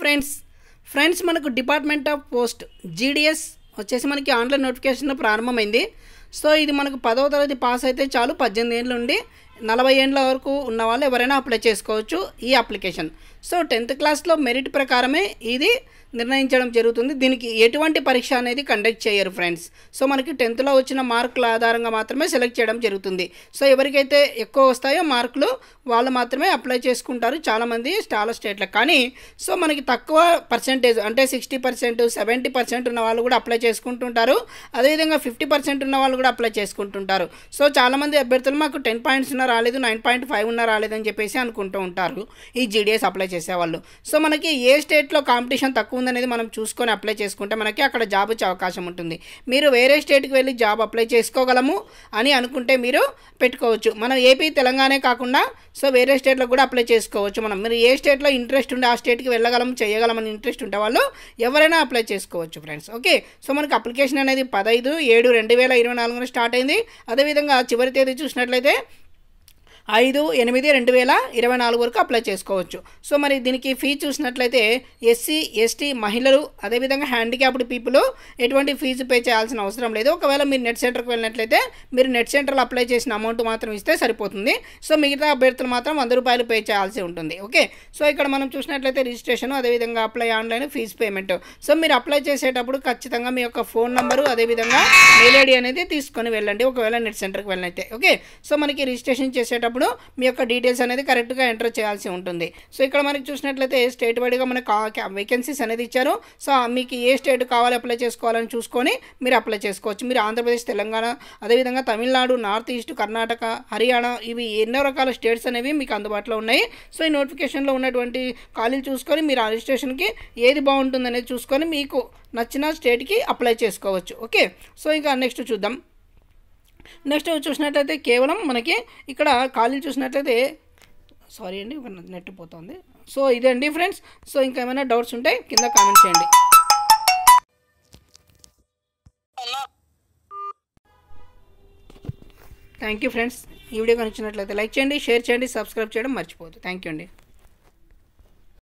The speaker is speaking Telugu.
ఫ్రెండ్స్ ఫ్రెండ్స్ మనకు డిపార్ట్మెంట్ ఆఫ్ పోస్ట్ జీడిఎస్ వచ్చేసి మనకి ఆన్లైన్ నోటిఫికేషన్ ప్రారంభమైంది సో ఇది మనకు పదవ తరగతి పాస్ అయితే చాలు పద్దెనిమిది ఏళ్ళ నుండి నలభై ఏళ్ళ వరకు ఉన్న వాళ్ళు ఎవరైనా అప్లై చేసుకోవచ్చు ఈ అప్లికేషన్ సో టెన్త్ క్లాస్లో మెరిట్ ప్రకారమే ఇది నిర్ణయించడం జరుగుతుంది దీనికి ఎటువంటి పరీక్ష అనేది కండక్ట్ చేయరు ఫ్రెండ్స్ సో మనకి టెన్త్లో వచ్చిన మార్కుల ఆధారంగా మాత్రమే సెలెక్ట్ చేయడం జరుగుతుంది సో ఎవరికైతే ఎక్కువ వస్తాయో మార్కులు వాళ్ళు మాత్రమే అప్లై చేసుకుంటారు చాలామంది చాలా స్టేట్లో కానీ సో మనకి తక్కువ పర్సెంటేజ్ అంటే సిక్స్టీ పర్సెంట్ సెవెంటీ పర్సెంట్ ఉన్న వాళ్ళు కూడా అప్లై చేసుకుంటుంటారు అదేవిధంగా ఫిఫ్టీ పర్సెంట్ ఉన్న వాళ్ళు కూడా అప్లై చేసుకుంటుంటారు సో చాలామంది అభ్యర్థులు మాకు టెన్ పాయింట్స్ ఉన్న రాలేదు నైన్ పాయింట్ ఫైవ్ ఉన్న రాలేదని చెప్పేసి అనుకుంటూ ఉంటారు ఈ జీడిఎస్ అప్లై చేసేవాళ్ళు సో మనకి ఏ స్టేట్లో కాంపిటీషన్ తక్కువ ఉందనేది మనం చూసుకొని అప్లై చేసుకుంటే మనకి అక్కడ జాబ్ వచ్చే అవకాశం ఉంటుంది మీరు వేరే స్టేట్కి వెళ్ళి జాబ్ అప్లై చేసుకోగలము అని అనుకుంటే మీరు పెట్టుకోవచ్చు మనం ఏపీ తెలంగాణే కాకుండా సో వేరే స్టేట్లో కూడా అప్లై చేసుకోవచ్చు మనం మీరు ఏ స్టేట్లో ఇంట్రెస్ట్ ఉండే ఆ స్టేట్కి వెళ్ళగలము చేయగలమని ఇంట్రెస్ట్ ఉంటే వాళ్ళు ఎవరైనా అప్లై చేసుకోవచ్చు ఫ్రెండ్స్ ఓకే సో మనకి అప్లికేషన్ అనేది పదహైదు ఏడు రెండు వేల ఇరవై నాలుగు నాలుగున స్టార్ట్ అయింది అదేవిధంగా చివరి తేదీ చూసినట్లయితే ఐదు ఎనిమిది రెండు వేల ఇరవై నాలుగు వరకు అప్లై చేసుకోవచ్చు సో మరి దీనికి ఫీ చూసినట్లయితే ఎస్సీ ఎస్టీ మహిళలు అదేవిధంగా హ్యాండిక్యాప్డ్ పీపుల్ ఎటువంటి ఫీజు పే చేయాల్సిన అవసరం లేదు ఒకవేళ మీరు నెట్ సెంటర్కి వెళ్ళినట్లయితే మీరు నెట్ సెంటర్లో అప్లై చేసిన అమౌంట్ మాత్రం ఇస్తే సరిపోతుంది సో మిగతా అభ్యర్థులు మాత్రం వంద రూపాయలు పే చేయాల్సి ఉంటుంది ఓకే సో ఇక్కడ మనం చూసినట్లయితే రిజిస్ట్రేషన్ అదేవిధంగా apply online fee payment so మీరు అప్లై చేసేటప్పుడు ఖచ్చితంగా మీ యొక్క ఫోన్ నెంబరు అదేవిధంగా మెయిల్ ఐడి అనేది తీసుకొని వెళ్ళండి ఒకవేళ నెట్ సెంటర్కి వెళ్ళినైతే ఓకే సో మనకి రిజిస్ట్రేషన్ చేసేటప్పుడు చేసేటప్పుడు మీ యొక్క డీటెయిల్స్ అనేది కరెక్ట్గా ఎంటర్ చేయాల్సి ఉంటుంది సో ఇక్కడ మనకి చూసినట్లయితే స్టేట్ వైడ్గా మనకు వేకెన్సీస్ అనేది ఇచ్చారు సో మీకు ఏ స్టేట్ కావాలి అప్లై చేసుకోవాలని చూసుకొని మీరు అప్లై చేసుకోవచ్చు మీరు ఆంధ్రప్రదేశ్ తెలంగాణ అదేవిధంగా తమిళనాడు నార్త్ ఈస్ట్ కర్ణాటక హర్యానా ఇవి ఎన్నో రకాల స్టేట్స్ అనేవి మీకు అందుబాటులో ఉన్నాయి సో ఈ నోటిఫికేషన్లో ఉన్నటువంటి ఖాళీలు చూసుకొని మీరు ఆ రిజిస్ట్రేషన్కి ఏది బాగుంటుంది అనేది చూసుకొని మీకు నచ్చిన స్టేట్కి అప్లై చేసుకోవచ్చు ఓకే సో ఇంకా నెక్స్ట్ చూద్దాం నెక్స్ట్ చూసినట్లయితే కేవలం మనకి ఇక్కడ ఖాళీ చూసినట్లయితే సారీ అండి నెట్ పోతుంది సో ఇదండి ఫ్రెండ్స్ సో ఇంకా ఏమైనా డౌట్స్ ఉంటే కింద కామెంట్ చేయండి థ్యాంక్ యూ ఫ్రెండ్స్ ఈ వీడియో కనిచ్చినట్లయితే లైక్ చేయండి షేర్ చేయండి సబ్స్క్రైబ్ చేయడం మర్చిపోదు థ్యాంక్ యూ అండి